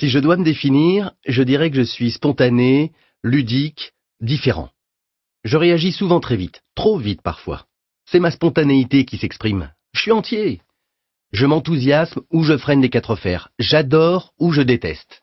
Si je dois me définir, je dirais que je suis spontané, ludique, différent. Je réagis souvent très vite, trop vite parfois. C'est ma spontanéité qui s'exprime. Je suis entier. Je m'enthousiasme ou je freine les quatre fers. J'adore ou je déteste.